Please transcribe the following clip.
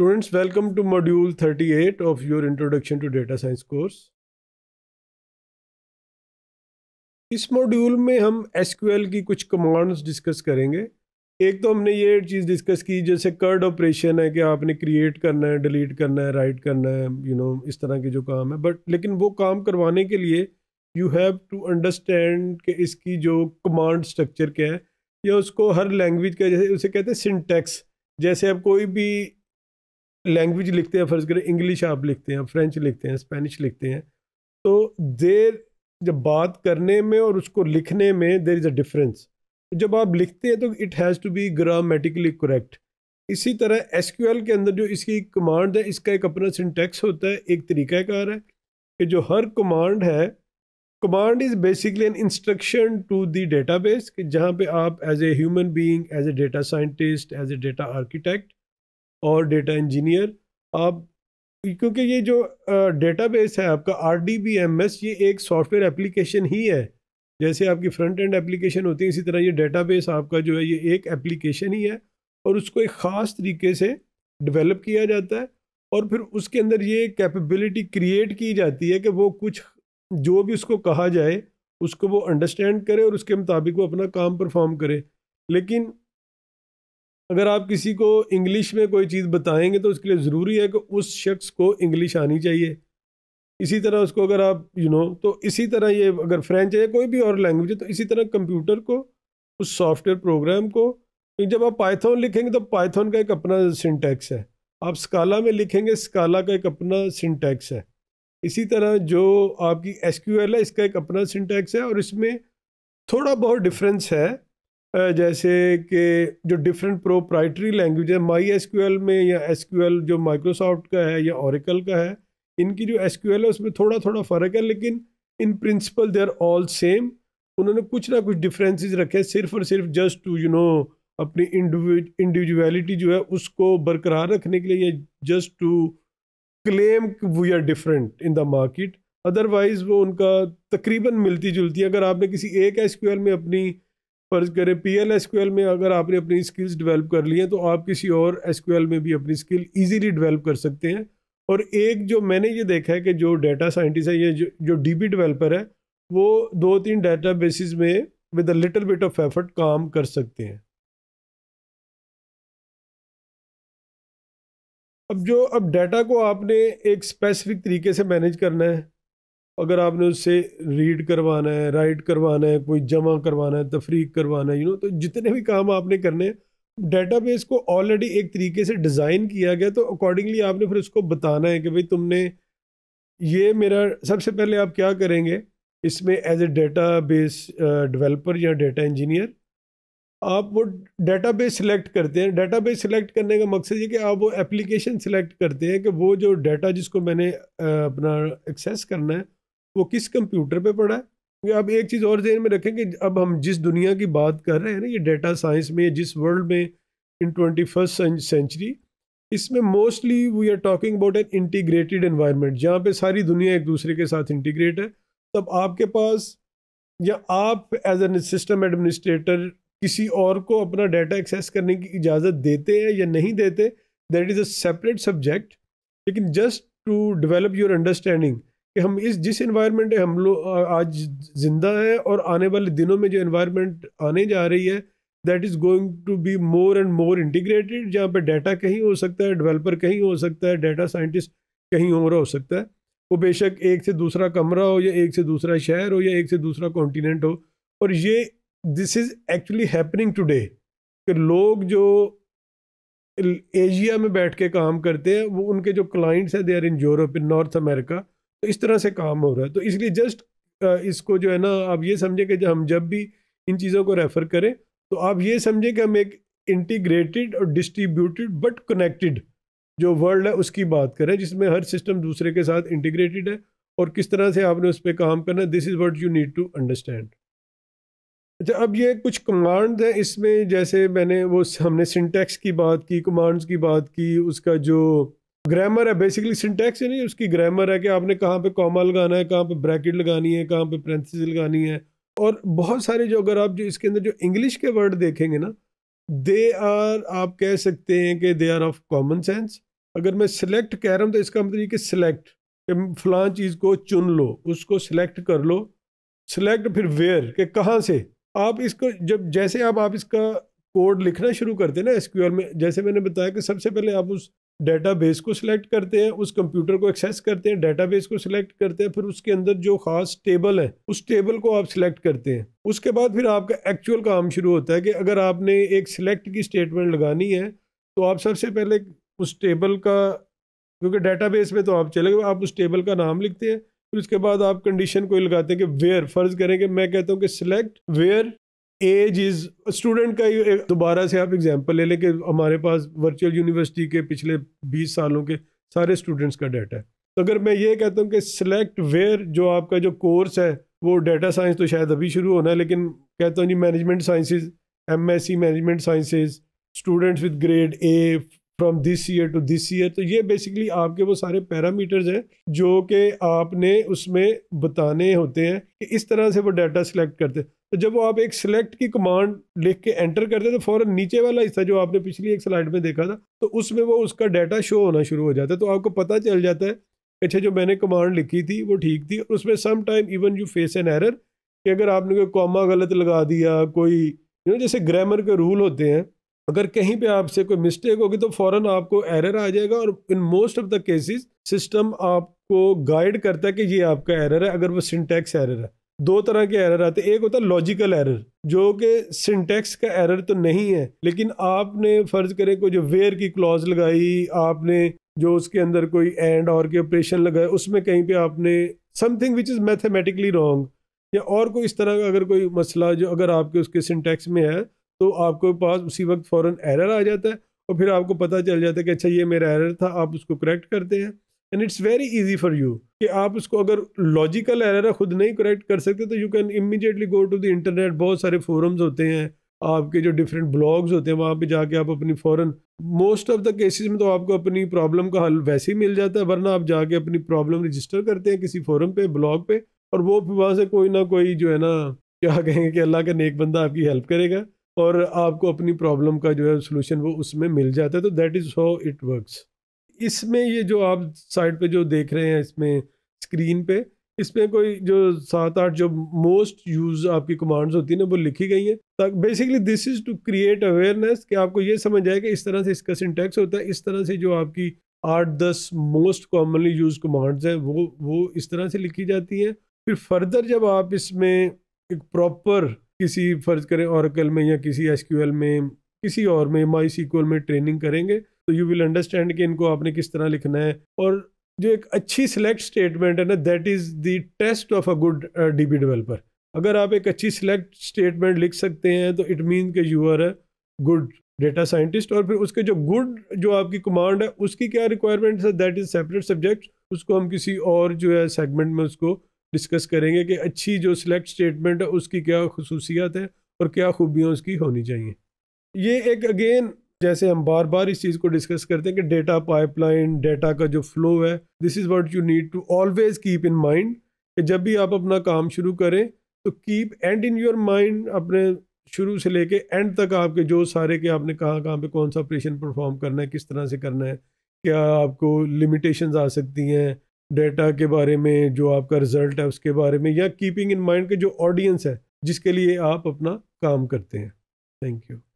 Students, welcome to module 38 of your introduction to data science course. इस module में हम S की कुछ कमांड्स डिस्कस करेंगे एक तो हमने ये चीज़ डिस्कस की जैसे कर्ड ऑपरेशन है कि आपने क्रिएट करना है डिलीट करना है राइट करना है यू you नो know, इस तरह के जो काम है बट लेकिन वो काम करवाने के लिए यू हैव टू अंडरस्टैंड कि इसकी जो कमांड स्ट्रक्चर क्या है या उसको हर लैंग्वेज का जैसे उसे कहते हैं सिंटेक्स जैसे आप कोई भी लैंग्वेज लिखते हैं फ़र्ज़ करें इंग्लिश आप लिखते हैं फ्रेंच लिखते हैं स्पेनिश लिखते हैं तो देर जब बात करने में और उसको लिखने में देर इज़ अ डिफरेंस जब आप लिखते हैं तो it has to be grammatically correct इसी तरह एस के अंदर जो इसकी कमांड है इसका एक अपना सिंटेक्स होता है एक तरीक़ाकार है कि जो हर कमांड है command is basically an instruction to the database कि जहाँ पे आप as a human being as a data scientist as a data architect और डेटा इंजीनियर आप क्योंकि ये जो डेटाबेस है आपका R D B M S ये एक सॉफ्टवेयर एप्लीकेशन ही है जैसे आपकी फ्रंट एंड एप्लीकेशन होती है इसी तरह ये डेटाबेस आपका जो है ये एक एप्लीकेशन ही है और उसको एक ख़ास तरीके से डेवलप किया जाता है और फिर उसके अंदर ये कैपेबिलिटी क्रिएट की जाती है कि वो कुछ जो भी उसको कहा जाए उसको वो अंडरस्टैंड करे और उसके मुताबिक वो अपना काम परफॉर्म करे लेकिन अगर आप किसी को इंग्लिश में कोई चीज़ बताएंगे तो उसके लिए ज़रूरी है कि उस शख्स को इंग्लिश आनी चाहिए इसी तरह उसको अगर आप यू you नो know, तो इसी तरह ये अगर फ्रेंच है या कोई भी और लैंग्वेज है तो इसी तरह कंप्यूटर को उस सॉफ्टवेयर प्रोग्राम को जब आप पाइथन लिखेंगे तो पाइथन का एक अपना सिंटैक्स है आप स्काला में लिखेंगे स्काला का एक अपना सिंटैक्स है इसी तरह जो आपकी एस है इसका एक अपना सिंटैक्स है और इसमें थोड़ा बहुत डिफरेंस है जैसे कि जो डिफरेंट प्रोप्राइटरी लैंग्वेज है माई एस में या एस जो माइक्रोसॉफ्ट का है या औरकल का है इनकी जो एस है उसमें थोड़ा थोड़ा फ़र्क है लेकिन in principle they are all same उन्होंने कुछ ना कुछ डिफरेंसेस रखे सिर्फ और सिर्फ जस्ट टू यू नो अपनी इंडिविजुअलिटी जो है उसको बरकरार रखने के लिए या just to claim we are different in the market otherwise वो उनका तकरीबन मिलती जुलती अगर आपने किसी एक एस में अपनी फ़र्ज़ करें पी एल एस में अगर आपने अपनी स्किल्स डेवलप कर ली हैं तो आप किसी और एस में भी अपनी स्किल ईजीली डेवलप कर सकते हैं और एक जो मैंने ये देखा है कि जो डाटा साइंटिस्ट है या जो, जो डी बी डिवेलपर है वो दो तीन डाटा बेसिस में with a little bit of effort काम कर सकते हैं अब जो अब डाटा को आपने एक स्पेसिफिक तरीके से मैनेज करना है अगर आपने उससे रीड करवाना है राइट करवाना है कोई जमा करवाना है तफरीक करवाना है यू नो तो जितने भी काम आपने करने हैं डेटाबेस को ऑलरेडी एक तरीके से डिज़ाइन किया गया तो अकॉर्डिंगली आपने फिर उसको बताना है कि भाई तुमने ये मेरा सबसे पहले आप क्या करेंगे इसमें as a data base developer या डेटा इंजीनियर आप वो डेटा बेस सिलेक्ट करते हैं डेटा बेस सिलेक्ट करने का मकसद ये कि आप वो एप्लीकेशन सिलेक्ट करते हैं कि वो जो डेटा जिसको मैंने अपना एक्सेस करना है वो किस कंप्यूटर पे पढ़ा है अब एक चीज़ और जहन में रखें कि अब हम जिस दुनिया की बात कर रहे हैं ना ये डेटा साइंस में जिस वर्ल्ड में इन ट्वेंटी फर्स्ट सेंचुरी इसमें mostly we are talking about an integrated environment जहाँ पे सारी दुनिया एक दूसरे के साथ इंटीग्रेट है तब आपके पास या आप एज एन सिस्टम एडमिनिस्ट्रेटर किसी और को अपना डाटा एक्सेस करने की इजाज़त देते हैं या नहीं देते that is a separate subject लेकिन just to develop your understanding कि हम इस जिस इन्वायरमेंट में हम लोग आज जिंदा है और आने वाले दिनों में जो इन्वायरमेंट आने जा रही है that is going to be more and more integrated जहाँ पर डाटा कहीं हो सकता है डेवलपर कहीं हो सकता है डाटा साइंटिस्ट कहीं हो रहा हो सकता है वो बेशक एक से दूसरा कमरा हो या एक से दूसरा शहर हो या एक से दूसरा कॉन्टीनेंट हो और ये this is actually happening today कि लोग जो एशिया में बैठ के काम करते हैं वो उनके जो क्लाइंट्स हैं they are in Europe in North America तो इस तरह से काम हो रहा है तो इसलिए जस्ट इसको जो है ना आप ये समझें कि जब हम जब भी इन चीज़ों को रेफ़र करें तो आप ये समझें कि हम एक इंटीग्रेटेड और डिस्ट्रीब्यूटेड बट कनेक्टेड जो वर्ल्ड है उसकी बात करें जिसमें हर सिस्टम दूसरे के साथ इंटीग्रेटेड है और किस तरह से आपने उस पर काम करना this is what you need to understand अच्छा अब ये कुछ कमांड हैं इसमें जैसे मैंने वो हमने सिंटेक्स की बात की कमांड्स की बात की उसका जो ग्रामर है बेसिकली सिंटैक्स है नहीं उसकी ग्रामर है कि आपने कहाँ पे कॉमा लगाना है कहाँ पे ब्रैकेट लगानी है कहाँ पे प्रेंसिस लगानी है और बहुत सारे जो अगर आप जो इसके अंदर जो इंग्लिश के वर्ड देखेंगे ना दे आर आप कह सकते हैं कि they are of common sense अगर मैं सिलेक्ट कह रहा हूँ तो इसका मतलब ये कि सिलेक्ट फलां चीज़ को चुन लो उसको सिलेक्ट कर लो सिलेक्ट फिर वेयर कि कहाँ से आप इसको जब जैसे आप आप इसका कोड लिखना शुरू करते हैं ना एस में जैसे मैंने बताया कि सबसे पहले आप उस डेटाबेस को सिलेक्ट करते हैं उस कंप्यूटर को एक्सेस करते हैं डेटाबेस को सिलेक्ट करते हैं फिर उसके अंदर जो खास टेबल है उस टेबल को आप सिलेक्ट करते हैं उसके बाद फिर आपका एक्चुअल काम शुरू होता है कि अगर आपने एक सिलेक्ट की स्टेटमेंट लगानी है तो आप सबसे पहले उस टेबल का क्योंकि डेटाबेस में तो आप चले गए आप उस टेबल का नाम लिखते हैं फिर उसके बाद आप कंडीशन कोई लगाते हैं कि वेयर फ़र्ज़ करें कि मैं कहता हूँ कि select where age is student का दोबारा से आप एग्जाम्पल ले लें कि हमारे पास वर्चुअल यूनिवर्सिटी के पिछले 20 सालों के सारे स्टूडेंट्स का डाटा है तो अगर मैं ये कहता हूँ कि सिलेक्ट वेयर जो आपका जो कोर्स है वो डाटा साइंस तो शायद अभी शुरू होना है लेकिन कहता हूँ जी management sciences M S C management sciences students with grade A from this year to this year तो ये बेसिकली आपके वो सारे पैरामीटर्स हैं जो कि आपने उसमें बताने होते हैं कि इस तरह से वो डाटा सिलेक्ट करते हैं तो जब आप एक सिलेक्ट की कमांड लिख के एंटर करते तो फ़ौरन नीचे वाला हिस्सा जो आपने पिछली एक स्लाइड में देखा था तो उसमें वो उसका डाटा शो होना शुरू हो जाता है तो आपको पता चल जाता है अच्छा जो मैंने कमांड लिखी थी वो ठीक थी उसमें some time even you face an error कि अगर आपने कोई कॉमा गलत लगा दिया कोई यू नो जैसे ग्रामर के रूल होते हैं अगर कहीं पे आपसे कोई मिस्टेक होगी तो फ़ौरन आपको एरर आ जाएगा और in most of the cases system आपको गाइड करता है कि ये आपका एरर है अगर वो सिंटेक्स एरर है दो तरह के एरर आते हैं एक होता है लॉजिकल एरर जो कि सिंटेक्स का एरर तो नहीं है लेकिन आपने फ़र्ज करें कोई जो वेयर की क्लॉज लगाई आपने जो उसके अंदर कोई एंड और के ऑपरेशन लगाए उसमें कहीं पे आपने something which is mathematically wrong या और कोई इस तरह का अगर कोई मसला जो अगर आपके उसके सिंटेक्स में है तो आपके पास उसी वक्त फ़ौर एरर आ जाता है और फिर आपको पता चल जाता है कि अच्छा ये मेरा एरर था आप उसको करेक्ट करते हैं and it's very easy for you कि आप उसको अगर लॉजिकल एरर खुद नहीं करेक्ट कर सकते तो you can immediately go to the internet बहुत सारे फोरम्स होते हैं आपके जो डिफरेंट ब्लॉग्स होते हैं वहाँ पे जाके आप अपनी फ़ौरन मोस्ट ऑफ द केसेस में तो आपको अपनी प्रॉब्लम का हल वैसे ही मिल जाता है वरना आप जाके अपनी प्रॉब्लम रजिस्टर करते हैं किसी फोरम पे ब्लॉग पे और वो फिर वहाँ से कोई ना कोई जो है ना क्या कहेंगे कि अल्लाह का नेक बंदा आपकी हेल्प करेगा और आपको अपनी प्रॉब्लम का जो है सोल्यूशन वो उसमें मिल जाता है तो that is how it works इसमें ये जो आप साइड पे जो देख रहे हैं इसमें स्क्रीन पे इसमें कोई जो सात आठ जो मोस्ट यूज आपकी कमांड्स होती है ना वो लिखी गई हैं basically this is to create awareness कि आपको ये समझ आए कि इस तरह से इसका सिंटेक्स होता है इस तरह से जो आपकी आठ दस मोस्ट कॉमनली यूज कमांड्स हैं वो वो इस तरह से लिखी जाती हैं फिर फर्दर जब आप इसमें एक प्रॉपर किसी फर्ज करें औरकल में या किसी एस में किसी और में माई सीक्वल में ट्रेनिंग करेंगे तो यू विल अंडरस्टैंड कि इनको आपने किस तरह लिखना है और जो एक अच्छी सिलेक्ट स्टेटमेंट है ना that is the test of a good DB developer अगर आप एक अच्छी सिलेक्ट स्टेटमेंट लिख सकते हैं तो इट मीन के you are a good data scientist और फिर उसके जो गुड जो आपकी कमांड है उसकी क्या रिक्वायरमेंट्स है दैट इज़ सेपरेट सब्जेक्ट उसको हम किसी और जो है सेगमेंट में उसको डिस्कस करेंगे कि अच्छी जो सिलेक्ट स्टेटमेंट है उसकी क्या खसूसियात है और क्या खूबियाँ उसकी होनी चाहिए ये एक अगेन जैसे हम बार बार इस चीज़ को डिस्कस करते हैं कि डेटा पाइपलाइन डेटा का जो फ्लो है this is what you need to always keep in mind कि जब भी आप अपना काम शुरू करें तो keep and in your mind अपने शुरू से लेके एंड तक आपके जो सारे के आपने कहाँ कहाँ पे कौन सा ऑपरेशन परफॉर्म करना है किस तरह से करना है क्या आपको लिमिटेशंस आ सकती हैं डेटा के बारे में जो आपका रिजल्ट है उसके बारे में या कीपिंग इन माइंड के जो ऑडियंस है जिसके लिए आप अपना काम करते हैं थैंक यू